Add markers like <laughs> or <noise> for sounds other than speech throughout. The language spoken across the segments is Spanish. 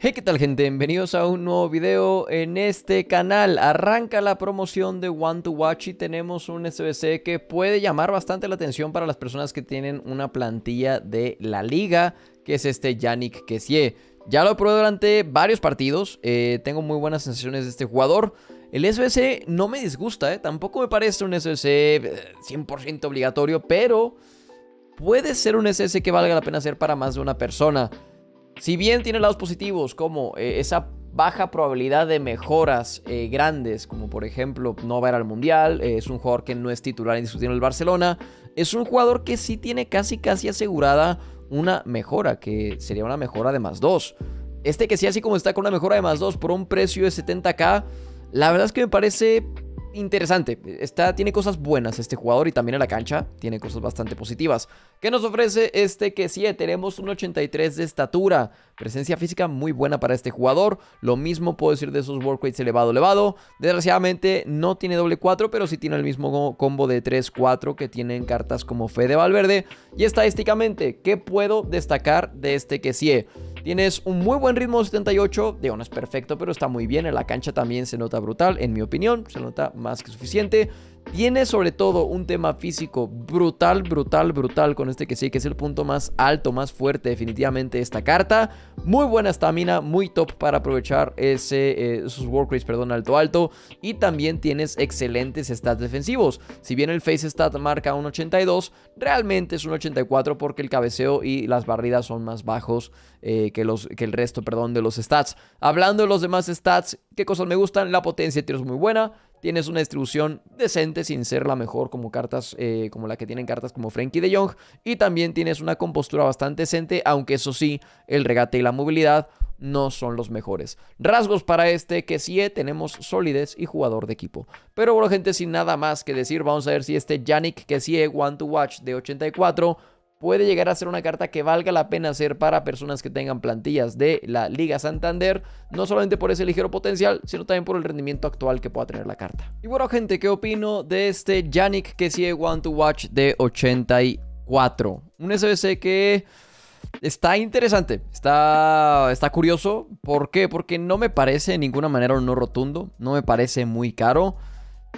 Hey qué tal gente, bienvenidos a un nuevo video en este canal Arranca la promoción de One to Watch y tenemos un SBC que puede llamar bastante la atención para las personas que tienen una plantilla de la liga Que es este Yannick Kessie Ya lo probé durante varios partidos, eh, tengo muy buenas sensaciones de este jugador el SBC no me disgusta, eh, tampoco me parece un SBC 100% eh, obligatorio, pero puede ser un SBC que valga la pena ser para más de una persona. Si bien tiene lados positivos como eh, esa baja probabilidad de mejoras eh, grandes, como por ejemplo no va a ir al Mundial, eh, es un jugador que no es titular indiscutible el Barcelona, es un jugador que sí tiene casi casi asegurada una mejora, que sería una mejora de más 2. Este que sí así como está con una mejora de más 2 por un precio de 70k, la verdad es que me parece interesante. Está, tiene cosas buenas este jugador y también en la cancha tiene cosas bastante positivas. ¿Qué nos ofrece este que Tenemos un 83 de estatura. Presencia física muy buena para este jugador. Lo mismo puedo decir de sus work rates elevado, elevado. Desgraciadamente no tiene doble 4, pero sí tiene el mismo combo de 3-4 que tienen cartas como Fede Valverde. Y estadísticamente, ¿qué puedo destacar de este que sí? Tienes un muy buen ritmo 78, digo, no es perfecto, pero está muy bien. En la cancha también se nota brutal, en mi opinión, se nota más que suficiente. Tiene sobre todo un tema físico brutal, brutal, brutal con este que sí, que es el punto más alto, más fuerte definitivamente esta carta. Muy buena estamina, muy top para aprovechar ese, esos eh, work perdón, alto alto. Y también tienes excelentes stats defensivos. Si bien el face stat marca un 82, realmente es un 84 porque el cabeceo y las barridas son más bajos eh, que, los, que el resto, perdón, de los stats. Hablando de los demás stats, qué cosas me gustan, la potencia de tiro es muy buena tienes una distribución decente sin ser la mejor como cartas eh, como la que tienen cartas como Frankie de Jong y también tienes una compostura bastante decente aunque eso sí el regate y la movilidad no son los mejores. Rasgos para este que sí eh, tenemos solidez y jugador de equipo. Pero bueno gente, sin nada más que decir, vamos a ver si este Yannick que sí eh, one to watch de 84 puede llegar a ser una carta que valga la pena hacer para personas que tengan plantillas de la Liga Santander, no solamente por ese ligero potencial, sino también por el rendimiento actual que pueda tener la carta. Y bueno, gente, ¿qué opino de este Yannick que sigue One to Watch de 84? Un SBC que está interesante, está, está curioso. ¿Por qué? Porque no me parece de ninguna manera un no rotundo, no me parece muy caro,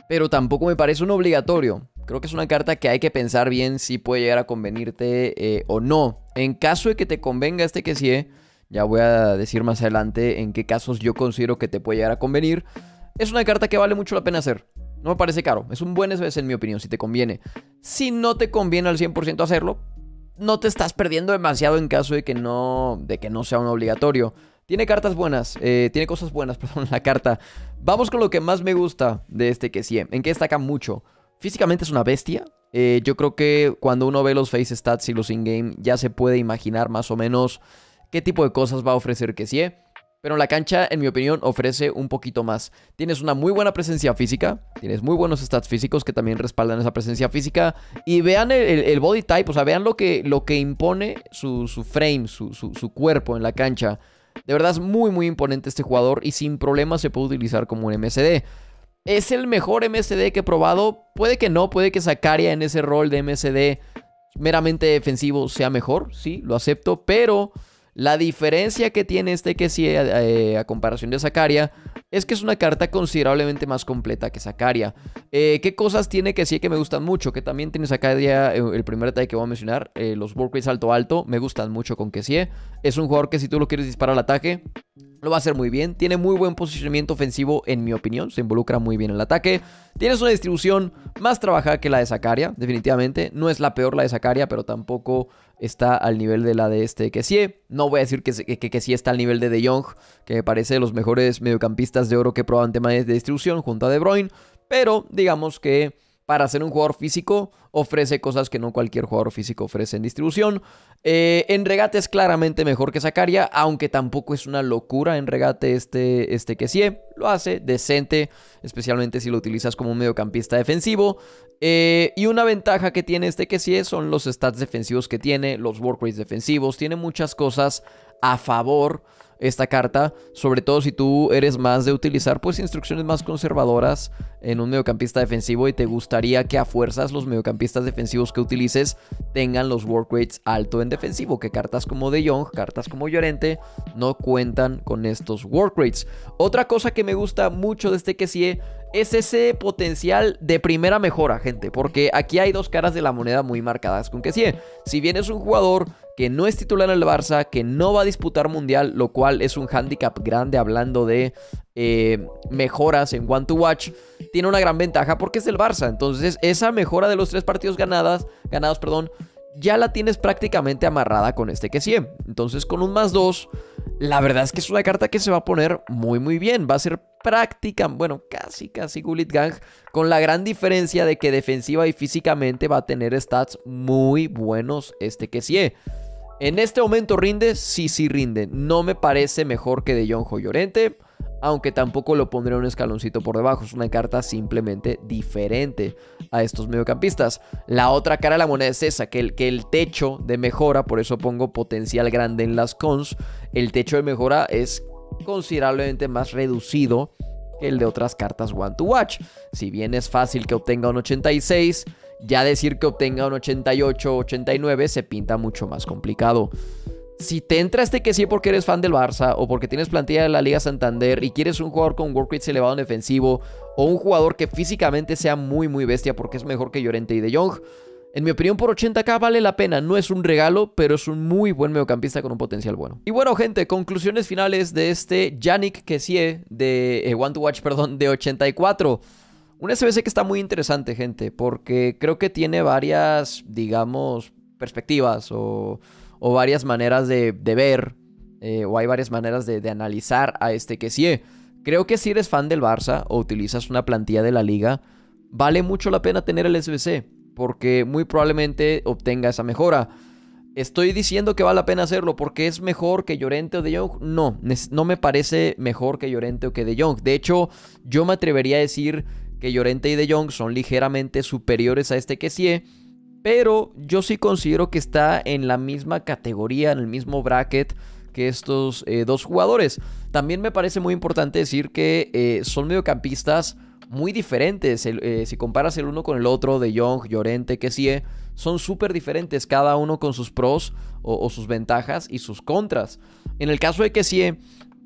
pero tampoco me parece un obligatorio. Creo que es una carta que hay que pensar bien si puede llegar a convenirte eh, o no. En caso de que te convenga este que sí, ya voy a decir más adelante en qué casos yo considero que te puede llegar a convenir. Es una carta que vale mucho la pena hacer. No me parece caro. Es un buen SBS en mi opinión, si te conviene. Si no te conviene al 100% hacerlo, no te estás perdiendo demasiado en caso de que no, de que no sea un obligatorio. Tiene cartas buenas, eh, tiene cosas buenas, <laughs> perdón, la carta. Vamos con lo que más me gusta de este que sí, en qué destaca mucho. Físicamente es una bestia. Eh, yo creo que cuando uno ve los face stats y los in-game ya se puede imaginar más o menos qué tipo de cosas va a ofrecer que Kessie. ¿eh? Pero la cancha, en mi opinión, ofrece un poquito más. Tienes una muy buena presencia física, tienes muy buenos stats físicos que también respaldan esa presencia física. Y vean el, body type, o sea, vean lo que, lo que impone su, frame, su, cuerpo en la cancha. De verdad es muy muy imponente este jugador y sin problemas se puede utilizar como un MSD es el mejor MSD que he probado. Puede que no, puede que Sacaria en ese rol de MSD meramente defensivo sea mejor, sí, lo acepto, pero la diferencia que tiene este que sí eh, eh, a comparación de Sacaria es que es una carta considerablemente más completa que Zacaria. Eh, ¿Qué cosas tiene que sí que me gustan mucho? Que también tiene Zacaria, eh, el primer ataque que voy a mencionar, eh, los Warcraft alto alto, me gustan mucho con que sí. Es un jugador que si tú lo quieres disparar al ataque, lo va a hacer muy bien. Tiene muy buen posicionamiento ofensivo, en mi opinión. Se involucra muy bien en el ataque. Tienes una distribución más trabajada que la de Zacaria, definitivamente. No es la peor la de Zacaria, pero tampoco está al nivel de la de este Kessie. No voy a decir que, que, está al nivel de De Jong, que me parece de los mejores mediocampistas de oro que proban temas de distribución junto a De Bruyne, pero digamos que para ser un jugador físico ofrece cosas que no cualquier jugador físico ofrece en distribución. Eh, en regate es claramente mejor que Zacaria. aunque tampoco es una locura en regate este, este que lo hace decente, especialmente si lo utilizas como un mediocampista defensivo. Eh, y una ventaja que tiene este que sí es son los stats defensivos que tiene, los work rates defensivos, tiene muchas cosas a favor esta carta, sobre todo si tú eres más de utilizar pues instrucciones más conservadoras en un mediocampista defensivo y te gustaría que a fuerzas los mediocampistas defensivos que utilices tengan los work rates alto en defensivo, que cartas como De Jong, cartas como Llorente no cuentan con estos work rates. Otra cosa que me gusta mucho de este que es ese potencial de primera mejora, gente, porque aquí hay dos caras de la moneda muy marcadas con que si bien es un jugador que no es titular en el Barça, que no va a disputar mundial, lo cual es un handicap grande hablando de eh, mejoras en One to Watch, tiene una gran ventaja porque es el Barça. Entonces, esa mejora de los tres partidos ganadas, ganados, perdón, ya la tienes prácticamente amarrada con este que Entonces, con un más 2, la verdad es que es una carta que se va a poner muy, muy bien. Va a ser práctica, bueno, casi, casi Gulit Gang, con la gran diferencia de que defensiva y físicamente va a tener stats muy buenos este que en este momento rinde, sí, sí rinde. No me parece mejor que de Jonjo Llorente, aunque tampoco lo pondré un escaloncito por debajo. Es una carta simplemente diferente a estos mediocampistas. La otra cara de la moneda es esa, que el, que el techo de mejora, por eso pongo potencial grande en las cons, el techo de mejora es considerablemente más reducido que el de otras cartas One to Watch. Si bien es fácil que obtenga un 86, ya decir que obtenga un 88 89 se pinta mucho más complicado. Si te entra este que sí porque eres fan del Barça o porque tienes plantilla de la Liga Santander y quieres un jugador con work rate elevado en defensivo o un jugador que físicamente sea muy muy bestia porque es mejor que Llorente y De Jong, en mi opinión, por 80k vale la pena. No es un regalo, pero es un muy buen mediocampista con un potencial bueno. Y bueno, gente, conclusiones finales de este Yannick Kessie de eh, One to Watch, perdón, de 84. Un SBC que está muy interesante, gente, porque creo que tiene varias, digamos, perspectivas o, varias maneras de, ver eh, o hay varias maneras de, analizar a este que sí. Eh. Creo que si eres fan del Barça o utilizas una plantilla de la liga, vale mucho la pena tener el SBC, porque muy probablemente obtenga esa mejora. ¿Estoy diciendo que vale la pena hacerlo porque es mejor que Llorente o De Jong? No, no me parece mejor que Llorente o que De Jong. De hecho, yo me atrevería a decir que Llorente y De Jong son ligeramente superiores a este Kessie, pero yo sí considero que está en la misma categoría, en el mismo bracket que estos eh, dos jugadores. También me parece muy importante decir que eh, son mediocampistas muy diferentes. Eh, si comparas el uno con el otro, De Jong, Llorente, Kessie, son súper diferentes, cada uno con sus pros o, o, sus ventajas y sus contras. En el caso de Kessie,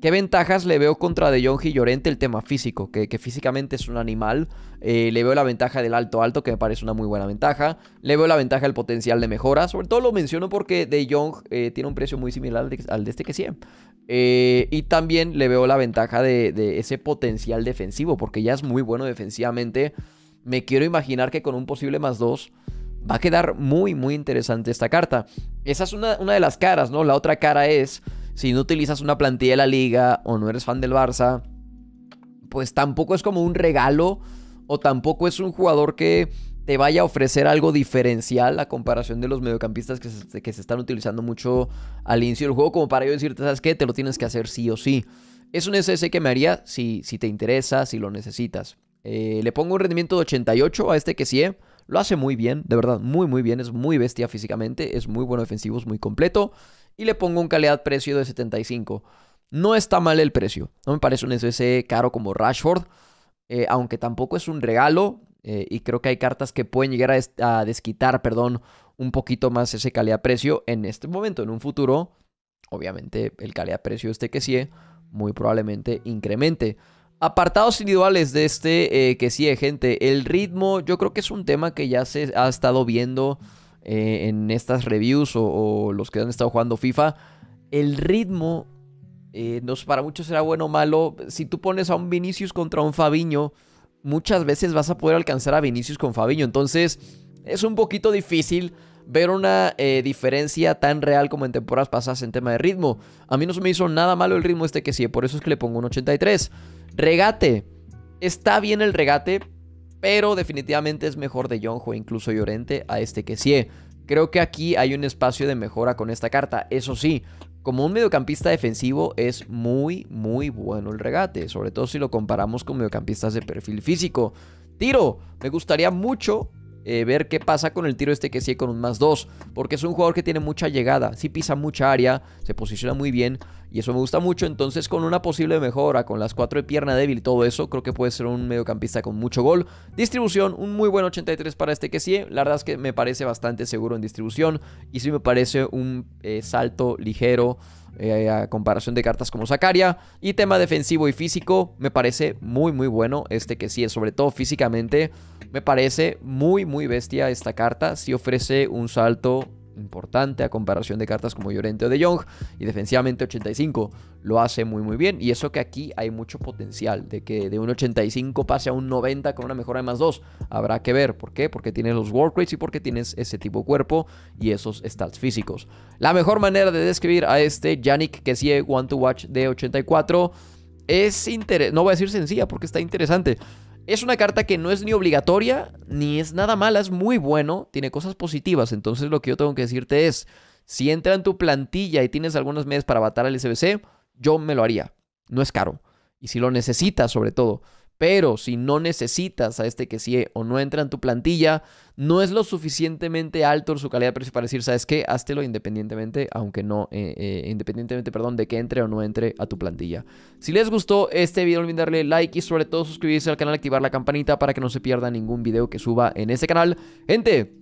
¿Qué ventajas le veo contra De Jong y Llorente el tema físico? Que, físicamente es un animal. Eh, le veo la ventaja del alto-alto, que me parece una muy buena ventaja. Le veo la ventaja del potencial de mejora. Sobre todo lo menciono porque De Jong eh, tiene un precio muy similar al de, este que sí. Eh, y también le veo la ventaja de, ese potencial defensivo, porque ya es muy bueno defensivamente. Me quiero imaginar que con un posible más dos va a quedar muy, muy interesante esta carta. Esa es una, una de las caras, ¿no? La otra cara es si no utilizas una plantilla de la liga o no eres fan del Barça, pues tampoco es como un regalo o tampoco es un jugador que te vaya a ofrecer algo diferencial a comparación de los mediocampistas que se, que se están utilizando mucho al inicio del juego, como para yo decirte, ¿sabes qué? Te lo tienes que hacer sí o sí. Es un SS que me haría si, si te interesa, si lo necesitas. Eh, le pongo un rendimiento de 88 a este que sí, ¿eh? lo hace muy bien, de verdad, muy muy bien, es muy bestia físicamente, es muy bueno defensivo, es muy completo y le pongo un calidad-precio de 75. No está mal el precio. No me parece un SSE caro como Rashford, eh, aunque tampoco es un regalo. Eh, y creo que hay cartas que pueden llegar a, desquitar, perdón, un poquito más ese calidad-precio en este momento. En un futuro, obviamente, el calidad-precio de este que sí, muy probablemente incremente. Apartados individuales de este eh, que sí, gente. El ritmo, yo creo que es un tema que ya se ha estado viendo eh, en estas reviews o, los que han estado jugando FIFA, el ritmo, eh, para muchos será bueno o malo. Si tú pones a un Vinicius contra un Fabiño, muchas veces vas a poder alcanzar a Vinicius con Fabiño. Entonces, es un poquito difícil ver una eh, diferencia tan real como en temporadas pasadas en tema de ritmo. A mí no se me hizo nada malo el ritmo este que sí, por eso es que le pongo un 83. Regate. Está bien el regate, pero definitivamente es mejor de Jonjo e incluso Llorente a este que sí. Creo que aquí hay un espacio de mejora con esta carta, eso sí. Como un mediocampista defensivo es muy, muy bueno el regate, sobre todo si lo comparamos con mediocampistas de perfil físico. Tiro, me gustaría mucho eh, ver qué pasa con el tiro este que sí con un más 2. Porque es un jugador que tiene mucha llegada, sí pisa mucha área, se posiciona muy bien. Y eso me gusta mucho. Entonces, con una posible mejora, con las cuatro de pierna débil y todo eso, creo que puede ser un mediocampista con mucho gol. Distribución, un muy buen 83 para este que sí. La verdad es que me parece bastante seguro en distribución. Y sí me parece un eh, salto ligero. Eh, a comparación de cartas como Zakaria. Y tema defensivo y físico, me parece muy, muy bueno este que sí sobre todo físicamente. Me parece muy, muy bestia esta carta. Si sí ofrece un salto importante a comparación de cartas como Llorente o De Jong. Y defensivamente 85 lo hace muy muy bien. Y eso que aquí hay mucho potencial de que de un 85 pase a un 90 con una mejora de más 2. Habrá que ver. ¿Por qué? Porque tienes los work rates y porque tienes ese tipo de cuerpo y esos stats físicos. La mejor manera de describir a este Yannick que sigue One to Watch de 84 es interesante. No voy a decir sencilla porque está interesante. Es una carta que no es ni obligatoria, ni es nada mala, es muy bueno, tiene cosas positivas. Entonces lo que yo tengo que decirte es, si entra en tu plantilla y tienes algunas medias para matar al SBC, yo me lo haría. No es caro. Y si lo necesitas, sobre todo. Pero si no necesitas a este que sí eh, o no entra en tu plantilla, no es lo suficientemente alto en su calidad de precio para decir, ¿sabes qué? Háztelo independientemente, aunque no, eh, eh, independientemente, perdón, de que entre o no entre a tu plantilla. Si les gustó este video, no olviden darle like y sobre todo suscribirse al canal, activar la campanita para que no se pierda ningún video que suba en este canal. Gente,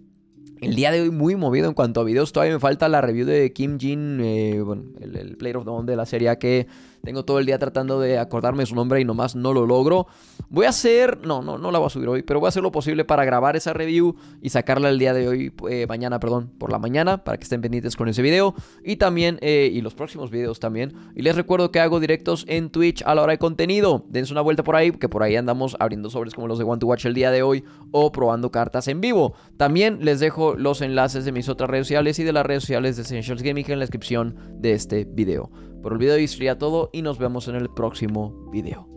el día de hoy muy movido en cuanto a videos. Todavía me falta la review de Kim Jin, bueno, el, Player of the Month de la serie que tengo todo el día tratando de acordarme su nombre y nomás no lo logro. Voy a hacer, no, no, no la voy a subir hoy, pero voy a hacer lo posible para grabar esa review y sacarla el día de hoy, eh, mañana, perdón, por la mañana, para que estén pendientes con ese video y también, eh, y los próximos videos también. Y les recuerdo que hago directos en Twitch a la hora de contenido. Dense una vuelta por ahí, que por ahí andamos abriendo sobres como los de One to Watch el día de hoy o probando cartas en vivo. También les dejo los enlaces de mis otras redes sociales y de las redes sociales de Essentials Gaming en la descripción de este video. Por el video de hoy sería todo y nos vemos en el próximo video.